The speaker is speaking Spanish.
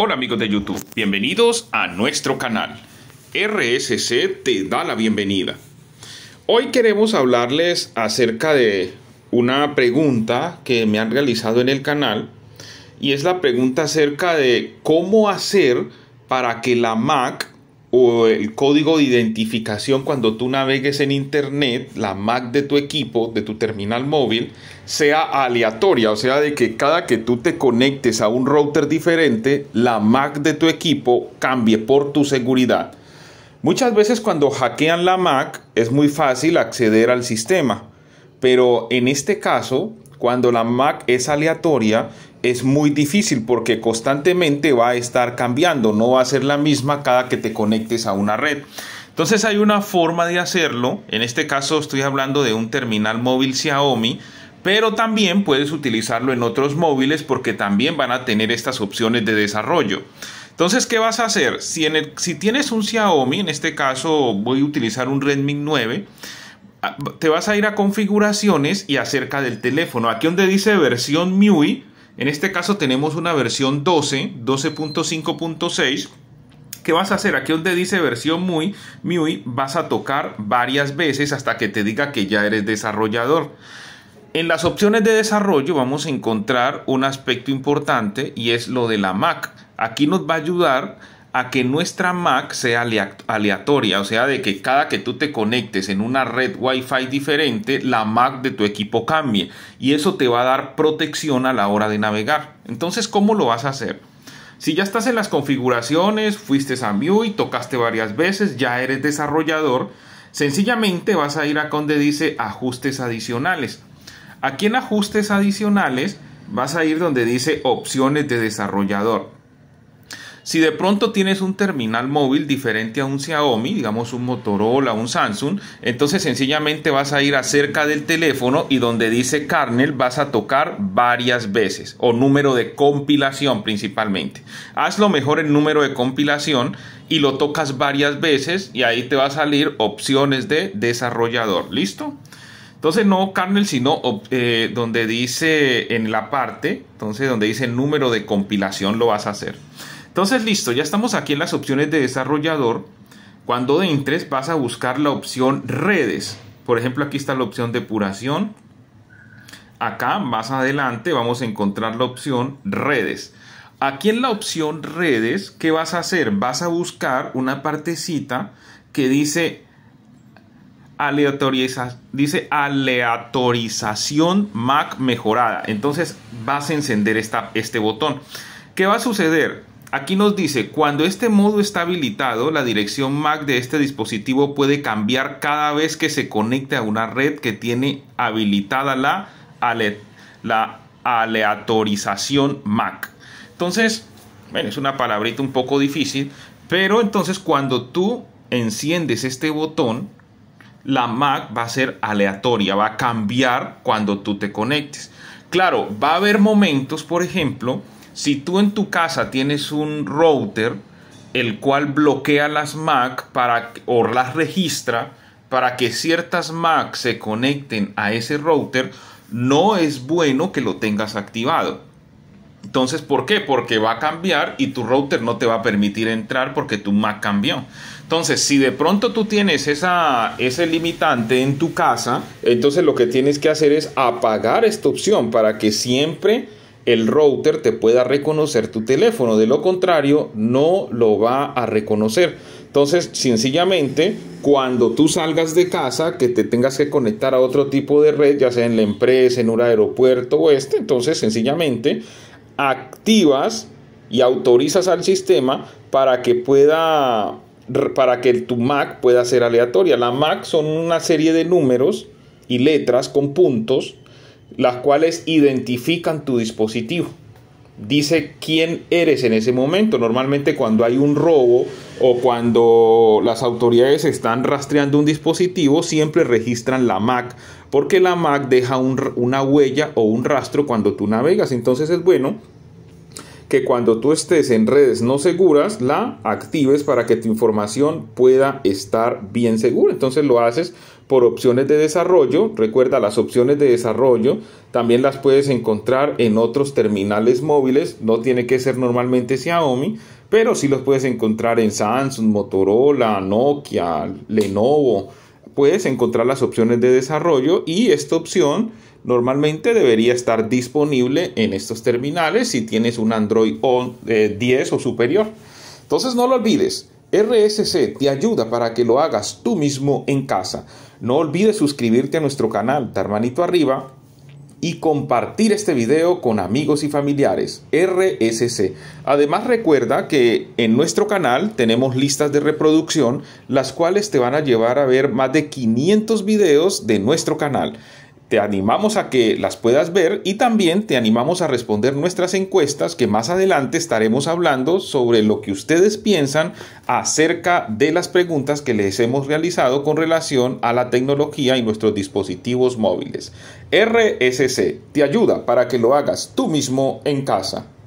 Hola amigos de YouTube, bienvenidos a nuestro canal. RSC te da la bienvenida. Hoy queremos hablarles acerca de una pregunta que me han realizado en el canal y es la pregunta acerca de cómo hacer para que la Mac o el código de identificación cuando tú navegues en internet, la Mac de tu equipo, de tu terminal móvil, sea aleatoria, o sea, de que cada que tú te conectes a un router diferente, la Mac de tu equipo cambie por tu seguridad. Muchas veces cuando hackean la Mac es muy fácil acceder al sistema, pero en este caso, cuando la Mac es aleatoria, es muy difícil porque constantemente va a estar cambiando, no va a ser la misma cada que te conectes a una red. Entonces hay una forma de hacerlo, en este caso estoy hablando de un terminal móvil Xiaomi, pero también puedes utilizarlo en otros móviles porque también van a tener estas opciones de desarrollo. Entonces, ¿qué vas a hacer? Si, en si tienes un Xiaomi, en este caso voy a utilizar un Redmi 9, ah, te vas a ir a configuraciones y acerca del teléfono. Aquí donde dice versión MIUI, en este caso tenemos una versión 12, 12.5.6 ¿qué vas a hacer? Aquí donde dice versión muy, muy, vas a tocar varias veces hasta que te diga que ya eres desarrollador. En las opciones de desarrollo vamos a encontrar un aspecto importante y es lo de la Mac. Aquí nos va a ayudar a que nuestra Mac sea aleatoria, o sea, de que cada que tú te conectes en una red Wi-Fi diferente, la Mac de tu equipo cambie y eso te va a dar protección a la hora de navegar. Entonces, ¿cómo lo vas a hacer? Si ya estás en las configuraciones, fuiste a y tocaste varias veces, ya eres desarrollador, sencillamente vas a ir a donde dice ajustes adicionales. Aquí en ajustes adicionales vas a ir donde dice opciones de desarrollador si de pronto tienes un terminal móvil diferente a un Xiaomi, digamos un Motorola, un Samsung, entonces sencillamente vas a ir acerca del teléfono y donde dice kernel vas a tocar varias veces o número de compilación principalmente. Hazlo mejor el número de compilación y lo tocas varias veces y ahí te va a salir opciones de desarrollador. ¿Listo? Entonces no kernel, sino eh, donde dice en la parte, entonces donde dice número de compilación lo vas a hacer. Entonces, listo, ya estamos aquí en las opciones de desarrollador. Cuando entres vas a buscar la opción redes. Por ejemplo, aquí está la opción depuración. Acá, más adelante, vamos a encontrar la opción redes. Aquí en la opción redes, ¿qué vas a hacer? Vas a buscar una partecita que dice, dice aleatorización Mac mejorada. Entonces vas a encender este botón. ¿Qué va a suceder? Aquí nos dice, cuando este modo está habilitado, la dirección MAC de este dispositivo puede cambiar cada vez que se conecte a una red que tiene habilitada la, aleatorización MAC. Entonces, bueno, es una palabrita un poco difícil, pero entonces cuando tú enciendes este botón, la MAC va a ser aleatoria, va a cambiar cuando tú te conectes. Claro, va a haber momentos, por ejemplo, si tú en tu casa tienes un router, el cual bloquea las Mac para, o las registra para que ciertas Mac se conecten a ese router, no es bueno que lo tengas activado. Entonces, ¿por qué? Porque va a cambiar y tu router no te va a permitir entrar porque tu Mac cambió. Entonces, si de pronto tú tienes esa, ese limitante en tu casa, entonces lo que tienes que hacer es apagar esta opción para que siempre el router te pueda reconocer tu teléfono. De lo contrario, no lo va a reconocer. Entonces, sencillamente, cuando tú salgas de casa, que te tengas que conectar a otro tipo de red, ya sea en la empresa, en un aeropuerto o este, entonces sencillamente activas y autorizas al sistema para que pueda para que tu Mac pueda ser aleatoria. La Mac son una serie de números y letras con puntos las cuales identifican tu dispositivo. Dice quién eres en ese momento. Normalmente cuando hay un robo o cuando las autoridades están rastreando un dispositivo, siempre registran la MAC, porque la MAC deja una huella o un rastro cuando tú navegas. Entonces es bueno que cuando tú estés en redes no seguras, la actives para que tu información pueda estar bien segura. Entonces lo haces por opciones de desarrollo. Recuerda, las opciones de desarrollo también las puedes encontrar en otros terminales móviles. No tiene que ser normalmente Xiaomi, pero sí los puedes encontrar en Samsung, Motorola, Nokia, Lenovo. Puedes encontrar las opciones de desarrollo y esta opción normalmente debería estar disponible en estos terminales si tienes un Android 10 eh, o superior. Entonces no lo olvides, RSC te ayuda para que lo hagas tú mismo en casa. No olvides suscribirte a nuestro canal, dar manito arriba y compartir este video con amigos y familiares. RSC. Además recuerda que en nuestro canal tenemos listas de reproducción las cuales te van a llevar a ver más de 500 videos de nuestro canal te animamos a que las puedas ver y también te animamos a responder nuestras encuestas que más adelante estaremos hablando sobre lo que ustedes piensan acerca de las preguntas que les hemos realizado con relación a la tecnología y nuestros dispositivos móviles. RSC te ayuda para que lo hagas tú mismo en casa.